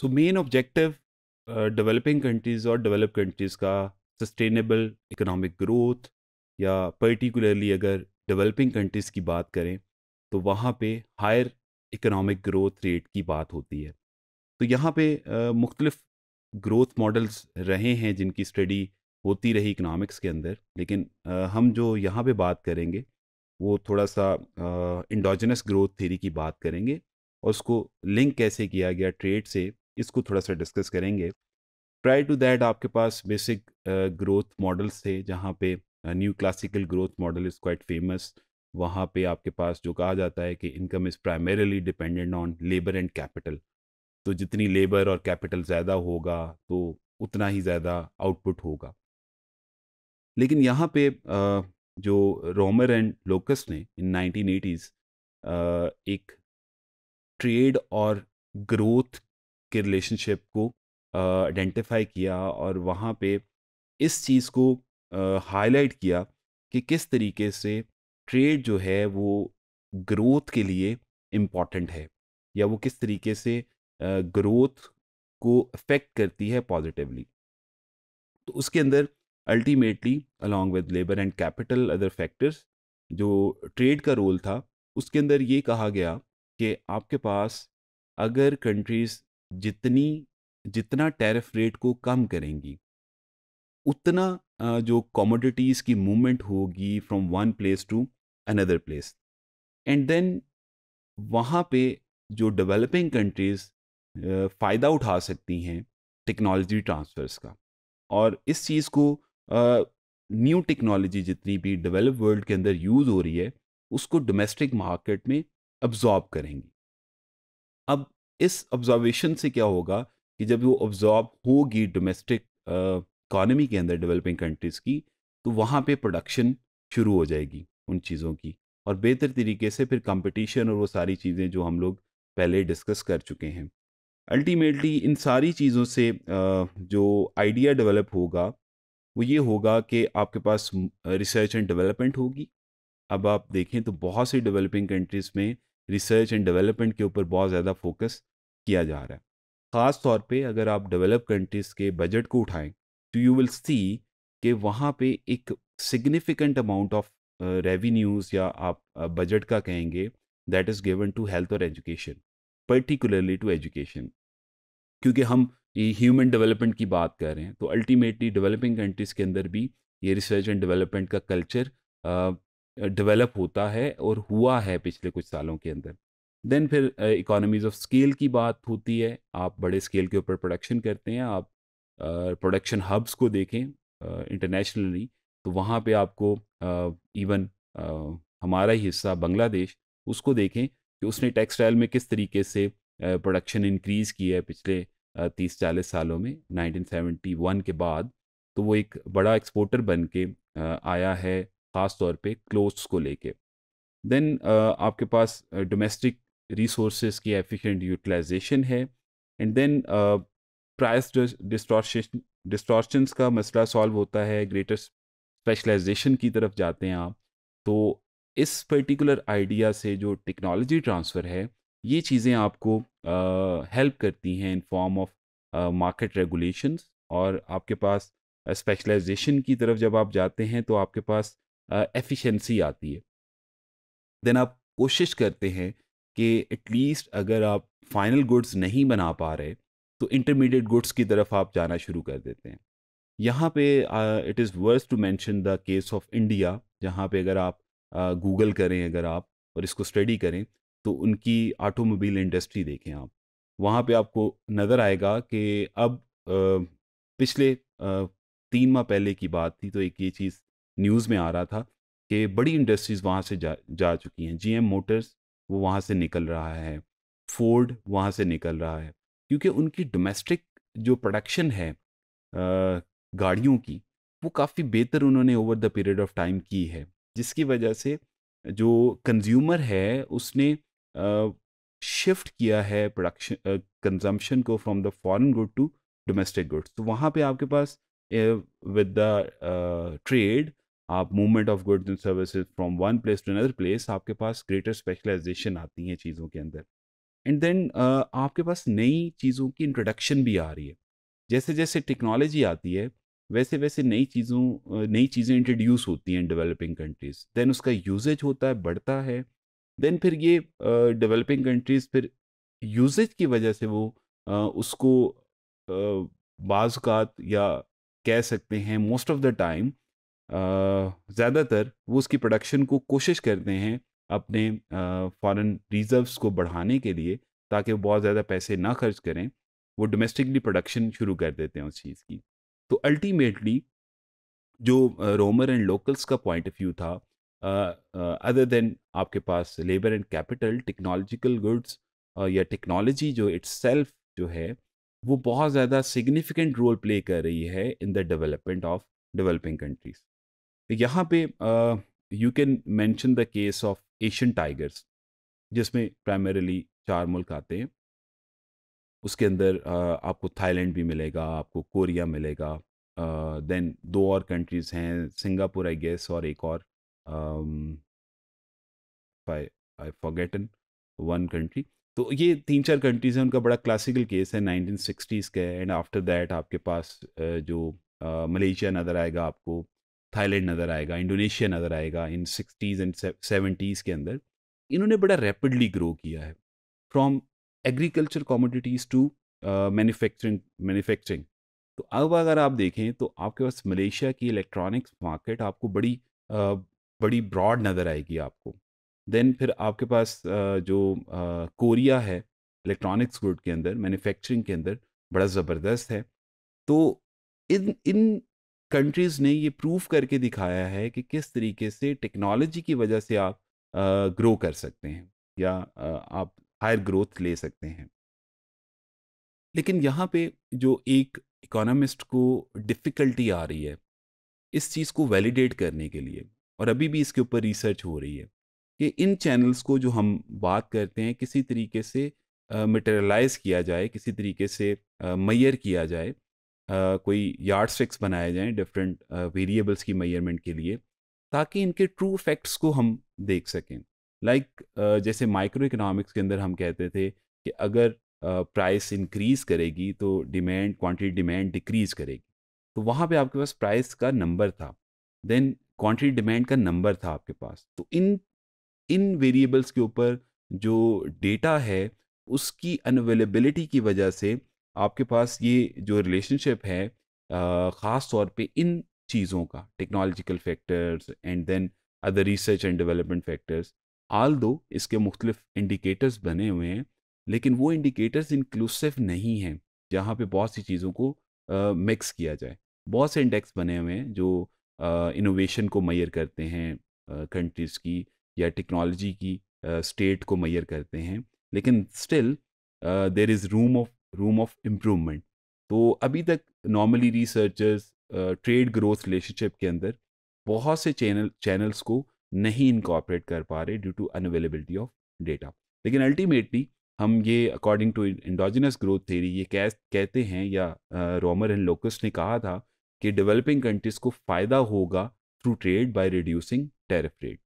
सो main objective developing countries और develop countries का sustainable economic growth या पर्टिकुलरली अगर डेवलपिंग कंट्रीज़ की बात करें तो वहाँ पे हायर इकोनॉमिक ग्रोथ रेट की बात होती है तो यहाँ पे मुख्तलिफ ग्रोथ मॉडल्स रहे हैं जिनकी स्टडी होती रही इकनॉमिक्स के अंदर लेकिन आ, हम जो यहाँ पे बात करेंगे वो थोड़ा सा इंडोजनस ग्रोथ थ्योरी की बात करेंगे और उसको लिंक कैसे किया गया ट्रेड से इसको थोड़ा सा डिस्कस करेंगे प्राय टू दैट आपके पास बेसिक ग्रोथ मॉडल्स थे जहाँ पे new classical growth model is quite famous वहाँ पे आपके पास जो कहा जाता है कि income is primarily dependent on labour and capital तो जितनी लेबर और कैपिटल ज़्यादा होगा तो उतना ही ज़्यादा आउटपुट होगा लेकिन यहाँ पे जो रोमर एंड लोकस ने इन नाइनटीन एटीज़ एक ट्रेड और ग्रोथ उसके रिलेशनशिप को आइडेंटिफाई किया और वहाँ पे इस चीज़ को हाईलाइट किया कि किस तरीके से ट्रेड जो है वो ग्रोथ के लिए इम्पॉर्टेंट है या वो किस तरीके से ग्रोथ को अफेक्ट करती है पॉजिटिवली तो उसके अंदर ultimately along with labour and capital other factors जो ट्रेड का रोल था उसके अंदर ये कहा गया कि आपके पास अगर कंट्रीज़ जितनी जितना टैरिफ रेट को कम करेंगी उतना जो कॉमोडिटीज़ की मूवमेंट होगी from one place to another place and then वहाँ पे जो डेवलपिंग कंट्रीज़ फ़ायदा उठा सकती हैं टेक्नोलॉजी ट्रांसफ़र्स का और इस चीज़ को न्यू टेक्नोलॉजी जितनी भी डेवलप वर्ल्ड के अंदर यूज़ हो रही है उसको डोमेस्टिक मार्केट में अब्जॉर्ब करेंगी अब इस ऑब्जर्वेशन से क्या होगा कि जब वो ऑब्जॉर्ब होगी डोमेस्टिक इकॉनमी के अंदर डेवलपिंग कंट्रीज़ की तो वहाँ पे प्रोडक्शन शुरू हो जाएगी उन चीज़ों की और बेहतर तरीके से फिर कंपटीशन और वो सारी चीज़ें जो हम लोग पहले डिस्कस कर चुके हैं अल्टीमेटली इन सारी चीज़ों से जो आइडिया डेवलप होगा वो ये होगा कि आपके पास रिसर्च एंड डेवलपमेंट होगी अब आप देखें तो बहुत सी डेवलपिंग कंट्रीज़ में रिसर्च एंड डेवलपमेंट के ऊपर बहुत ज़्यादा फोकस किया जा रहा है ख़ास तौर पे अगर आप डेवलप कंट्रीज़ के बजट को उठाएं तो यू विल सी कि वहाँ पे एक सिग्निफिकेंट अमाउंट ऑफ रेवेन्यूज़ या आप बजट uh, का कहेंगे that is given to health और एजुकेशन पर्टिकुलरली टू एजुकेशन क्योंकि हम ह्यूमन डेवलपमेंट की बात कर रहे हैं तो अल्टीमेटली डेवलपिंग कंट्रीज़ के अंदर भी ये रिसर्च एंड डेवलपमेंट का कल्चर डेवलप uh, होता है और हुआ है पिछले कुछ सालों के अंदर देन फिर इकोनॉमीज ऑफ स्केल की बात होती है आप बड़े स्केल के ऊपर प्रोडक्शन करते हैं आप प्रोडक्शन uh, हब्स को देखें इंटरनेशनली uh, तो वहाँ पे आपको इवन uh, हमारा ही हिस्सा बांग्लादेश उसको देखें कि उसने टेक्सटाइल में किस तरीके से प्रोडक्शन इंक्रीज़ की है पिछले तीस चालीस सालों में 1971 के बाद तो वो एक बड़ा एक्सपोर्टर बन के आया है ख़ास तौर पे क्लोथ्स को लेके देन आपके पास डोमेस्टिक रिसोर्स की एफिशिएंट यूटिलाइजेशन है and then price distortion distortions का मसला सॉल्व होता है ग्रेटर स्पेशलाइजेशन की तरफ जाते हैं आप तो इस पर्टिकुलर आइडिया से जो टेक्नोलॉजी ट्रांसफ़र है ये चीज़ें आपको हेल्प uh, करती हैं in form of market regulations और आपके पास स्पेशलाइजेशन uh, की तरफ जब आप जाते हैं तो आपके पास एफिशिएंसी uh, आती है देन आप कोशिश करते हैं कि एटलीस्ट अगर आप फाइनल गुड्स नहीं बना पा रहे तो इंटरमीडिएट गुड्स की तरफ आप जाना शुरू कर देते हैं यहाँ पे it is worth to mention the case of India जहाँ पे अगर आप गूगल uh, करें अगर आप और इसको स्टडी करें तो उनकी ऑटोमोबाइल इंडस्ट्री देखें आप वहाँ पे आपको नज़र आएगा कि अब uh, पिछले uh, तीन माह पहले की बात थी तो एक ये चीज़ न्यूज़ में आ रहा था कि बड़ी इंडस्ट्रीज़ वहाँ से जा जा चुकी हैं जीएम मोटर्स वो वहाँ से निकल रहा है फोर्ड वहाँ से निकल रहा है क्योंकि उनकी डोमेस्टिक जो प्रोडक्शन है गाड़ियों की वो काफ़ी बेहतर उन्होंने over the period of time की है जिसकी वजह से जो कंज्यूमर है उसने शिफ्ट किया है प्रोडक्शन कंजम्पशन को from the foreign good to domestic goods तो वहाँ पे आपके पास विद द ट्रेड आप movement of goods and services from one place to another place आपके पास ग्रेटर स्पेशलाइजेशन आती है चीज़ों के अंदर एंड देन uh, आपके पास नई चीज़ों की इंट्रोडक्शन भी आ रही है जैसे जैसे टेक्नोलॉजी आती है वैसे वैसे नई चीज़ों नई चीज़ें इंट्रोड्यूस होती हैं डेवलपिंग कंट्रीज़ देन उसका यूजेज होता है बढ़ता है देन फिर ये डेवलपिंग uh, कंट्रीज़ फिर यूजेज की वजह से वो uh, उसको बाज़ात या कह सकते हैं मोस्ट ऑफ़ द टाइम ज़्यादातर वो उसकी प्रोडक्शन को कोशिश करते हैं अपने फॉरेन रिजर्व्स को बढ़ाने के लिए ताकि वो बहुत ज़्यादा पैसे ना खर्च करें वो डोमेस्टिकली प्रोडक्शन शुरू कर देते हैं उस चीज़ की तो अल्टीमेटली जो रोमर एंड लोकल्स का पॉइंट ऑफ व्यू था अदर देन आपके पास labour and capital technological goods या टेक्नोलॉजी जो इट्स जो है वो बहुत ज़्यादा सिग्निफिकेंट रोल प्ले कर रही है in the development of developing countries यहाँ पे you can mention the case of Asian tigers जिसमें प्राइमरीली चार मुल्क आते हैं उसके अंदर uh, आपको थाईलैंड भी मिलेगा आपको कोरिया मिलेगा देन uh, दो और कंट्रीज़ हैं सिंगापुर आई गेस और एक और I I forgotten one country तो ये तीन चार कंट्रीज़ हैं उनका बड़ा क्लासिकल केस है नाइनटीन सिक्सटीज़ का एंड आफ्टर दैट आपके पास जो मलेशिया नज़र आएगा आपको थाईलैंड नज़र आएगा इंडोनेशिया नज़र आएगा इन सिक्सटीज़ एंड सेवेंटीज़ के अंदर इन्होंने बड़ा रैपिडली ग्रो किया है from agriculture commodities to manufacturing manufacturing तो अब अगर आप देखें तो आपके पास मलेशिया की इलेक्ट्रॉनिक्स मार्केट आपको बड़ी uh, बड़ी ब्रॉड नज़र आएगी आपको देन फिर आपके पास uh, जो uh, कोरिया uh, है इलेक्ट्रॉनिक्स गुड के अंदर मैन्युफैक्चरिंग के अंदर बड़ा ज़बरदस्त है तो इन इन कंट्रीज़ ने ये प्रूव करके दिखाया है कि किस तरीके से टेक्नोलॉजी की वजह से आप ग्रो कर सकते हैं या आप हायर ग्रोथ ले सकते हैं लेकिन यहाँ पे जो एक इकोनॉमिस्ट को डिफ़िकल्टी आ रही है इस चीज़ को वैलिडेट करने के लिए और अभी भी इसके ऊपर रिसर्च हो रही है कि इन चैनल्स को जो हम बात करते हैं किसी तरीके से मटेरलाइज़ uh, किया जाए किसी तरीके से मैयर uh, किया जाए कोई यार्ड स्टिक्स बनाए जाएं डिफरेंट वेरिएबल्स की मेयरमेंट के लिए ताकि इनके ट्रू फैक्ट्स को हम देख सकें लाइक like, uh, जैसे माइक्रो इकोनॉमिक्स के अंदर हम कहते थे कि अगर प्राइस इंक्रीज करेगी तो डिमांड क्वांटिटी डिमांड डिक्रीज करेगी तो वहाँ पे आपके पास प्राइस का नंबर था देन क्वांटिटी डिमांड का नंबर था आपके पास तो इन इन वेरिएबल्स के ऊपर जो डेटा है उसकी अनअवेलेबिलिटी की वजह से आपके पास ये जो रिलेशनशिप है ख़ास तौर पे इन चीज़ों का technological factors and then other research and development factors although इसके मुख्तलिफ इंडिकेटर्स बने हुए हैं लेकिन वो इंडिकेटर्स इंक्लूसिव नहीं हैं जहाँ पे बहुत सी चीज़ों को मिक्स किया जाए बहुत से इंडेक्स बने हुए हैं जो इनोवेशन को मैयर करते हैं कंट्रीज़ की या टेक्नोलॉजी की स्टेट को मैयर करते हैं लेकिन still there is room of room of improvement तो अभी तक normally researchers trade growth relationship के अंदर बहुत से चैनल चैनल्स को नहीं इनकॉपरेट कर पा रहे due to unavailability of data लेकिन अल्टीमेटली हम ये according to endogenous growth theory ये कह कहते हैं या रोमर एंड लोकस ने कहा था कि डेवलपिंग कंट्रीज़ को फ़ायदा होगा through trade by reducing tariff rate